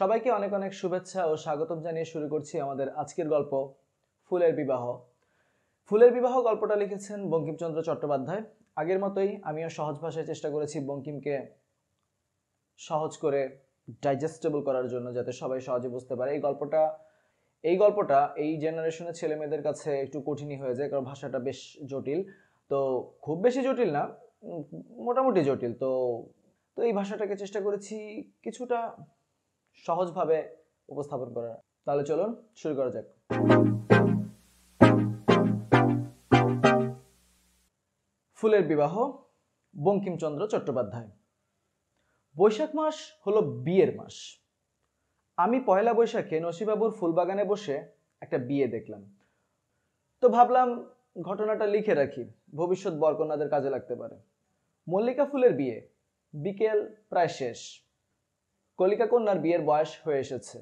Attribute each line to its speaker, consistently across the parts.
Speaker 1: সবাইকে অনেক অনেক শুভেচ্ছা ও স্বাগতম জানিয়ে শুরু করছি আমাদের আজকের গল্প ফুলের বিবাহ ফুলের বিবাহ গল্পটা লিখেছেন বঙ্কিমচন্দ্র চট্টোপাধ্যায় আগের মতোই আমিও সহজ ভাষায় চেষ্টা করেছি বঙ্কিমকে সহজ করে ডাইজেস্টেবল করার জন্য যাতে সবাই সহজে বুঝতে পারে এই গল্পটা এই গল্পটা এই জেনারেশনের ছেলেমেয়েদের কাছে একটু কঠিনই হয়ে যায় কারণ ভাষাটা বেশ জটিল তো খুব বেশি জটিল না মোটামুটি জটিল তো তো এই ভাষাটাকে চেষ্টা করেছি কিছুটা সহজভাবে উপস্থাপন করা তাহলে চলুন শুরু করা যাক ফুলের বিবাহ বঙ্কিমচন্দ্র চট্টোপাধ্যায় বৈশাখ মাস হলো বিয়ের মাস আমি পয়লা বৈশাখে নসিবাবুর ফুলবাগানে বসে একটা বিয়ে দেখলাম তো ভাবলাম ঘটনাটা লিখে রাখি ভবিষ্যৎ বরকন্যাদের কাজে লাগতে পারে মল্লিকা ফুলের বিয়ে বিকেল প্রায় শেষ কলিকা কন্যার বিয়ের বয়স হয়ে এসেছে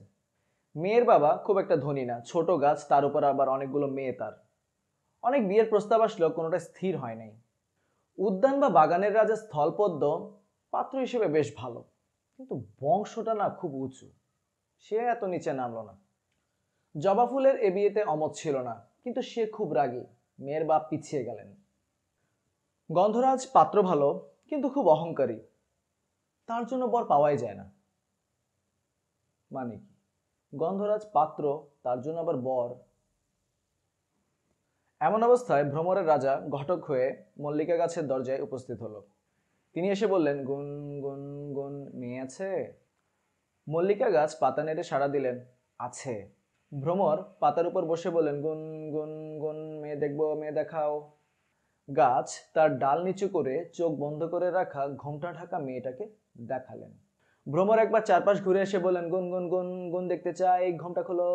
Speaker 1: মেয়ের বাবা খুব একটা ধনী না ছোট গাছ তার উপর আবার অনেকগুলো মেয়ে তার অনেক বিয়ের প্রস্তাব আসলেও কোনোটা স্থির হয় নাই উদ্যান বা বাগানের রাজা স্থলপদ্ম পাত্র হিসেবে বেশ ভালো কিন্তু বংশটা না খুব উঁচু সে এত নিচে নামলো না জবা ফুলের এ বিয়েতে অমত ছিল না কিন্তু সে খুব রাগী মেয়ের বাপ পিছিয়ে গেলেন গন্ধরাজ পাত্র ভালো কিন্তু খুব অহংকারী তার জন্য বর পাওয়াই যায় না মানে কি গন্ধরাজ পাত্র তার জন্য আবার বর এমন অবস্থায় ভ্রমরের রাজা ঘটক হয়ে মল্লিকা গাছের দরজায় উপস্থিত হলো তিনি এসে বললেন গুন গুন গুন মেয়ে আছে মল্লিকা গাছ পাতা নেড়ে সাড়া দিলেন আছে ভ্রমর পাতার উপর বসে বললেন গুন গুন গুন মেয়ে দেখব মেয়ে দেখাও গাছ তার ডাল নিচু করে চোখ বন্ধ করে রাখা ঘোমটা ঢাকা মেয়েটাকে দেখালেন ভ্রমর একবার চারপাশ ঘুরে এসে বলেন গুন গুন গুন গুন দেখতে চাই ঘোমটা খোলো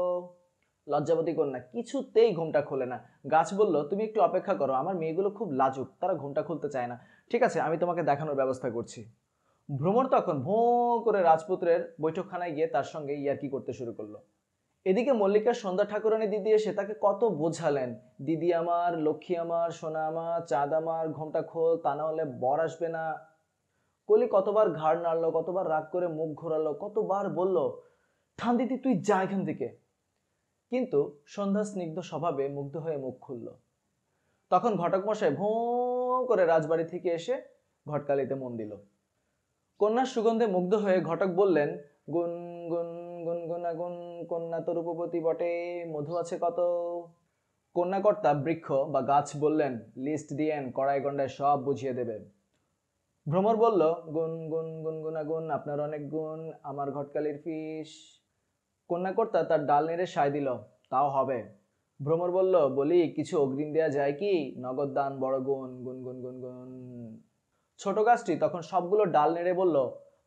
Speaker 1: লজ্জাবতী কন্যা কিছুতেই ঘোমটা খোলে না গাছ বলল তুমি একটু অপেক্ষা করো আমার মেয়েগুলো খুব লাজুক তারা ঘোমটা খুলতে চায় না ঠিক আছে আমি তোমাকে দেখানোর ব্যবস্থা করছি ভ্রমর তখন ভো করে রাজপুত্রের বৈঠকখানায় গিয়ে তার সঙ্গে কি করতে শুরু করলো এদিকে মল্লিকার সন্ধ্যা ঠাকুরানি দিদি এসে তাকে কত বোঝালেন দিদি আমার লক্ষ্মী আমার সোনা আমার চাঁদ আমার ঘোমটা খোল তা না হলে বর আসবে না কোহলি কতবার ঘাড় নাড়লো কতবার রাগ করে মুখ ঘোরালো কতবার বলল ঠান্ডিতে তুই যা এখান থেকে কিন্তু সন্ধ্যা স্নিগ্ধ স্বভাবে মুগ্ধ হয়ে মুখ খুলল তখন ঘটক মশাই ভোঁ করে রাজবাড়ি থেকে এসে ঘটকালিতে মন দিল কন্যার সুগন্ধে মুগ্ধ হয়ে ঘটক বললেন গুন গুন গুন গুন কন্যা তো রূপবতী বটে মধু আছে কত কন্যাকর্তা বৃক্ষ বা গাছ বললেন লিস্ট দিয়েন কড়াই গন্ডায় সব বুঝিয়ে দেবেন ভ্রমর বলল গুন গুন গুন গুনা গুন আপনার অনেক গুণ আমার ঘটকালির ফিস কন্যাকর্তা তার ডাল নেড়ে সায় দিল তাও হবে ভ্রমর বলল বলি কিছু অগ্রিম দেয়া যায় কি নগদ দান বড় গুণ গুন গুন গুন গুন ছোট গাছটি তখন সবগুলো ডাল নেড়ে বলল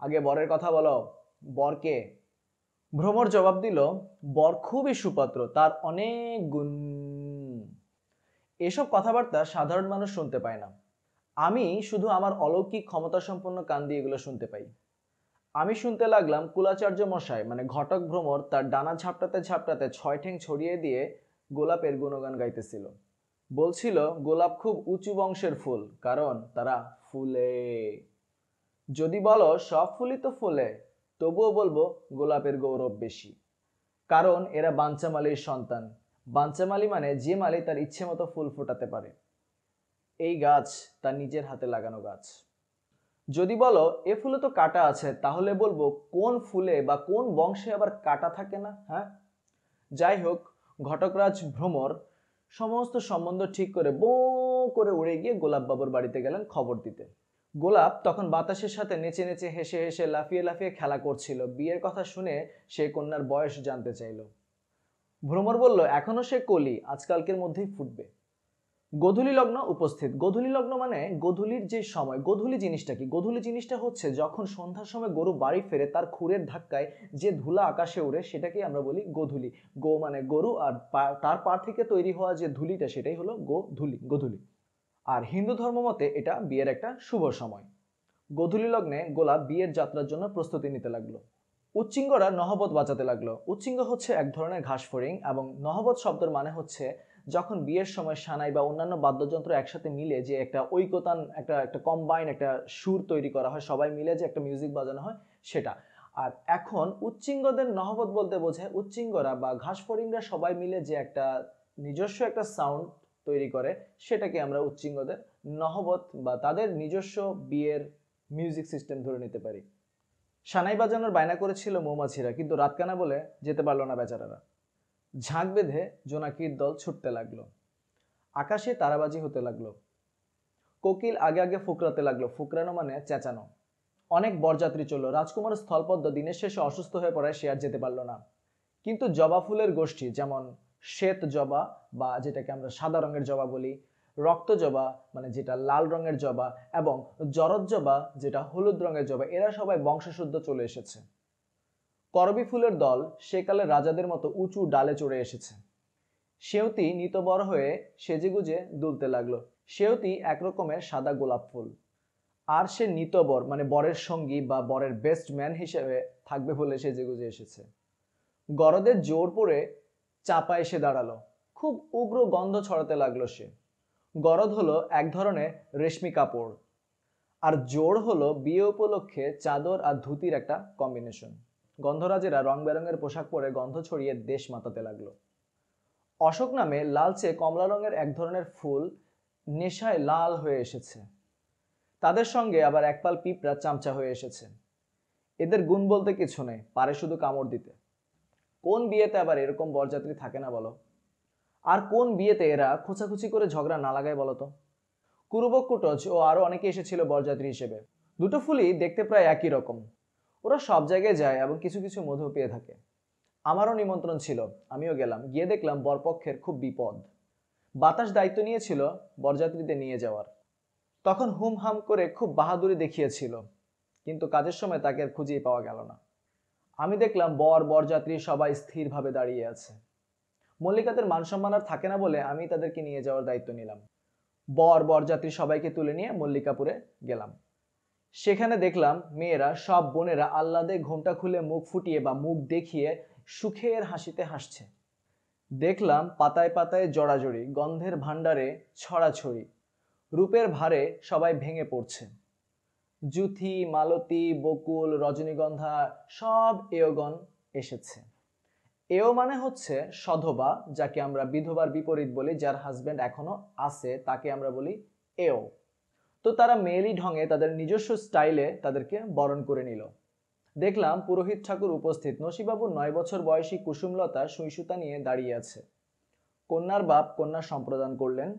Speaker 1: আগে বরের কথা বলো বরকে ভ্রমর জবাব দিল বর খুবই সুপাত্র তার অনেক গুণ এসব কথাবার্তা সাধারণ মানুষ শুনতে পায় না আমি শুধু আমার অলৌকিক ক্ষমতা সম্পন্ন কান দিয়ে এগুলো শুনতে পাই আমি শুনতে লাগলাম কুলাচার্য মশাই মানে ঘটক ভ্রমর তার ডানা ঝাপটাতে ঝাপটাতে ছয় ঠেং ছড়িয়ে দিয়ে গোলাপের গুণগান গাইতেছিল বলছিল গোলাপ খুব উঁচু বংশের ফুল কারণ তারা ফুলে যদি বলো সব ফুলই তো ফুলে তবুও বলবো গোলাপের গৌরব বেশি কারণ এরা বাঞ্চামালির সন্তান বাঞ্চামালি মানে যে মালি তার ইচ্ছে মতো ফুল ফোটাতে পারে এই গাছ তার নিজের হাতে লাগানো গাছ যদি বলো এ ফুলে তো কাটা আছে তাহলে বলবো কোন ফুলে বা কোন বংশে আবার কাটা থাকে না হ্যাঁ যাই হোক ঘটকরাজ ভ্রমর সমস্ত সম্বন্ধ ঠিক করে বো করে উড়ে গিয়ে গোলাপ বাবুর বাড়িতে গেলেন খবর দিতে গোলাপ তখন বাতাসের সাথে নেচে নেচে হেসে হেসে লাফিয়ে লাফিয়ে খেলা করছিল বিয়ের কথা শুনে সে কন্যার বয়স জানতে চাইল ভ্রমর বলল এখনও সে কলি আজকালকের মধ্যেই ফুটবে গধূলি লগ্ন উপস্থিত গধূলি লগ্ন মানে গধূলির যে সময় গধূলি জিনিসটা কি গধূলি জিনিসটা হচ্ছে যখন সন্ধ্যার সময় গরু বাড়ি ফেরে তার খুরের ধাক্কায় যে ধুলা আকাশে উড়ে সেটাকে আমরা বলি গধূলি গো মানে গরু আর তার পার থেকে তৈরি হওয়া যে ধুলিটা সেটাই হলো গোধূলি গধূলি আর হিন্দু ধর্ম মতে এটা বিয়ের একটা শুভ সময় গধূলি লগ্নে গোলাপ বিয়ের যাত্রার জন্য প্রস্তুতি নিতে লাগলো উচ্চিঙ্গরা নহবত বাজাতে লাগলো উচ্চিঙ্গ হচ্ছে এক ধরনের ঘাস ফড়িং এবং নহবত শব্দের মানে হচ্ছে যখন বিয়ের সময় সানাই বা অন্যান্য বাদ্যযন্ত্র একসাথে মিলে যে একটা ঐকতান একটা একটা কম্বাইন একটা সুর তৈরি করা হয় সবাই মিলে যে একটা মিউজিক বাজানো হয় সেটা আর এখন উচ্চিঙ্গদের নহবত বলতে বোঝায় উচ্চিঙ্গরা বা ঘাসফড়িংরা সবাই মিলে যে একটা নিজস্ব একটা সাউন্ড তৈরি করে সেটাকে আমরা উচ্চিঙ্গদের নহবত বা তাদের নিজস্ব বিয়ের মিউজিক সিস্টেম ধরে নিতে পারি সানাই বাজানোর বায়না করেছিল মৌমাছিরা কিন্তু রাতকানা বলে যেতে পারলো না বেচারারা ঝাঁক বেঁধে জোনাকির দল ছুটতে লাগলো আকাশে তারাবাজি হতে লাগলো কোকিল আগে আগে ফুকরাতে লাগলো ফুকরানো মানে চেঁচানো অনেক বরযাত্রী চলল রাজকুমার স্থলপদ্ম দিনের শেষে অসুস্থ হয়ে পড়ায় সে আর যেতে পারল না কিন্তু জবা ফুলের গোষ্ঠী যেমন শ্বেত জবা বা যেটাকে আমরা সাদা রঙের জবা বলি রক্ত জবা মানে যেটা লাল রঙের জবা এবং জরদ জবা যেটা হলুদ রঙের জবা এরা সবাই বংশশুদ্ধ চলে এসেছে করবি ফুলের দল সেকালে রাজাদের মতো উঁচু ডালে চড়ে এসেছে সেওতি নিতবর হয়ে সেজেগুজে দুলতে লাগলো সেওতি একরকমের সাদা গোলাপ ফুল আর সে নিতবর মানে বরের সঙ্গী বা বরের বেস্ট ম্যান হিসেবে থাকবে বলে সেজেগুজে এসেছে গরদের জোর পরে চাপা এসে দাঁড়ালো খুব উগ্র গন্ধ ছড়াতে লাগলো সে গরদ হলো এক ধরনের রেশমি কাপড় আর জোর হলো বিয়ে উপলক্ষে চাদর আর ধুতির একটা কম্বিনেশন গন্ধরাজেরা রং বেরঙের পোশাক পরে গন্ধ ছড়িয়ে দেশ মাতাতে লাগলো অশোক নামে লালচে কমলা রঙের এক ধরনের ফুল নেশায় লাল হয়ে এসেছে তাদের সঙ্গে আবার একপাল পিঁপড়া চামচা হয়ে এসেছে এদের গুণ বলতে কিছু নেই পারে শুধু কামড় দিতে কোন বিয়েতে আবার এরকম বরযাত্রী থাকে না বলো আর কোন বিয়েতে এরা খোঁচাখুচি করে ঝগড়া না লাগায় বলো তো কুরুবক কুটজ ও আরও অনেকে এসেছিল বরযাত্রী হিসেবে দুটো ফুলই দেখতে প্রায় একই রকম ওরা সব জায়গায় যায় এবং কিছু কিছু মধু পেয়ে থাকে আমারও নিমন্ত্রণ ছিল আমিও গেলাম গিয়ে দেখলাম বরপক্ষের খুব বিপদ বাতাস দায়িত্ব নিয়েছিল বরযাত্রীদের নিয়ে যাওয়ার তখন হুম হাম করে খুব বাহাদুরি দেখিয়েছিল কিন্তু কাজের সময় তাকে আর খুঁজেই পাওয়া গেল না আমি দেখলাম বর বরযাত্রী সবাই স্থিরভাবে দাঁড়িয়ে আছে মল্লিকাদের মানসম্মান আর থাকে না বলে আমি তাদেরকে নিয়ে যাওয়ার দায়িত্ব নিলাম বর বরযাত্রী সবাইকে তুলে নিয়ে মল্লিকাপুরে গেলাম সেখানে দেখলাম মেয়েরা সব বোনেরা আহ্লাদে ঘোমটা খুলে মুখ ফুটিয়ে বা মুখ দেখিয়ে সুখের হাসিতে হাসছে দেখলাম পাতায় পাতায় জড়াজড়ি গন্ধের ভাণ্ডারে ছড়াছড়ি রূপের ভারে সবাই ভেঙে পড়ছে জুথি মালতী বকুল রজনীগন্ধা সব এওগণ এসেছে এও মানে হচ্ছে সধবা যাকে আমরা বিধবার বিপরীত বলি যার হাজব্যান্ড এখনো আছে তাকে আমরা বলি এও তো তারা মেয়েলি ঢঙে তাদের নিজস্ব স্টাইলে তাদেরকে বরণ করে নিল দেখলাম পুরোহিত ঠাকুর উপস্থিত নসিবাবু নয় বছর বয়সী কুসুমলতা সুইসুতা নিয়ে দাঁড়িয়ে আছে কন্যার বাপ কন্যা সম্প্রদান করলেন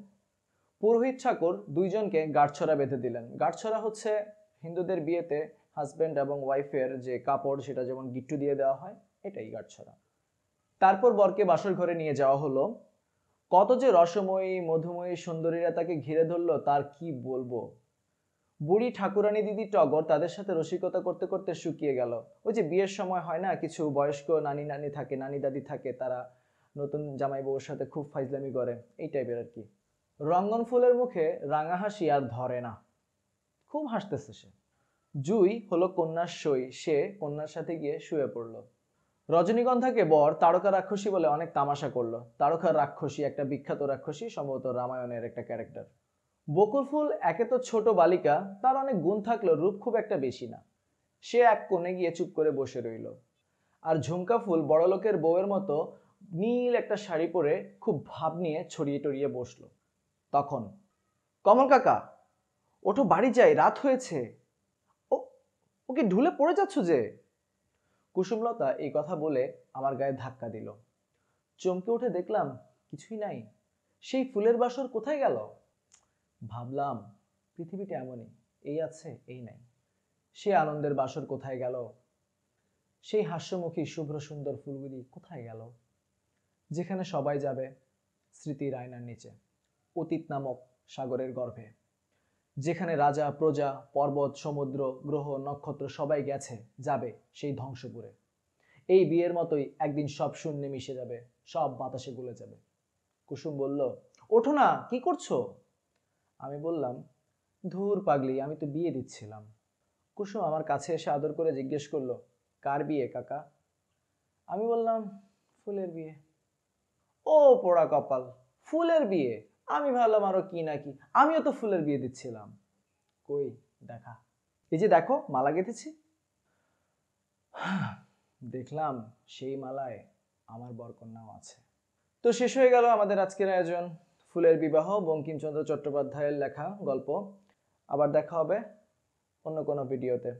Speaker 1: পুরোহিত ঠাকুর দুইজনকে গাঠছড়া বেঁধে দিলেন গাঠছড়া হচ্ছে হিন্দুদের বিয়েতে হাজব্যান্ড এবং ওয়াইফের যে কাপড় সেটা যেমন গিট্টু দিয়ে দেওয়া হয় এটাই গাঠছড়া তারপর বরকে বাসর ঘরে নিয়ে যাওয়া হলো কত যে রসময়ী মধুময়ী সুন্দরীরা তাকে ঘিরে ধরল তার কি বলবো বুড়ি ঠাকুরানী দিদি টগর তাদের সাথে রসিকতা করতে করতে শুকিয়ে গেল ওই যে বিয়ের সময় হয় না কিছু বয়স্ক নানি নানি থাকে নানি দাদি থাকে তারা নতুন জামাই বউর সাথে খুব ফাইজলামি করে এই টাইপের আর কি রঙ্গন ফুলের মুখে রাঙা হাসি আর ধরে না খুব হাসতেছে সে জুই হলো কন্যার সই সে কন্যার সাথে গিয়ে শুয়ে পড়লো রজনীগন্ধাকে বর তারকা রাক্ষসী বলে অনেক তামাশা করলো তারকা রাক্ষসী একটা বিখ্যাত রাক্ষসী সম্ভবত রামায়ণের একটা ক্যারেক্টার বকুলফুল ফুল একে তো ছোট বালিকা তার অনেক গুণ থাকলেও রূপ খুব একটা বেশি না সে এক কোণে গিয়ে চুপ করে বসে রইল আর ঝুমকা ফুল বড়লোকের বউয়ের মতো নীল একটা শাড়ি পরে খুব ভাব নিয়ে ছড়িয়ে টড়িয়ে বসল তখন কমল কাকা ওঠো বাড়ি যাই রাত হয়েছে ও ওকে ঢুলে পড়ে যাচ্ছ যে কুসুমলতা এই কথা বলে আমার গায়ে ধাক্কা দিল চমকে উঠে দেখলাম কিছুই নাই সেই ফুলের বাসর কোথায় গেল ভাবলাম পৃথিবীটা এমনই এই আছে এই নাই সে আনন্দের বাসর কোথায় গেল সেই হাস্যমুখী শুভ্র সুন্দর ফুলগুলি কোথায় গেল যেখানে সবাই যাবে স্মৃতির আয়নার নিচে অতীত নামক সাগরের গর্ভে যেখানে রাজা প্রজা পর্বত সমুদ্র গ্রহ নক্ষত্র সবাই গেছে যাবে সেই ধ্বংসপুরে এই বিয়ের মতোই একদিন সব শূন্যে মিশে যাবে সব বাতাসে গুলে যাবে কুসুম বলল ওঠো না কি করছো আমি বললাম ধুর পাগলি আমি তো বিয়ে দিচ্ছিলাম কুসুম আমার কাছে এসে আদর করে জিজ্ঞেস করলো কার বিয়ে কাকা আমি বললাম ফুলের বিয়ে ও পোড়া কপাল ফুলের বিয়ে আমি ভাবলাম আরো কি নাকি আমিও তো ফুলের বিয়ে দিচ্ছিলাম কই দেখা এই যে দেখো মালা গেঁথেছি দেখলাম সেই মালায় আমার বরকর নাম আছে তো শেষ হয়ে গেল আমাদের আজকের আয়োজন ফুলের বিবাহ বঙ্কিমচন্দ্র চট্টোপাধ্যায়ের লেখা গল্প আবার দেখা হবে অন্য কোনো ভিডিওতে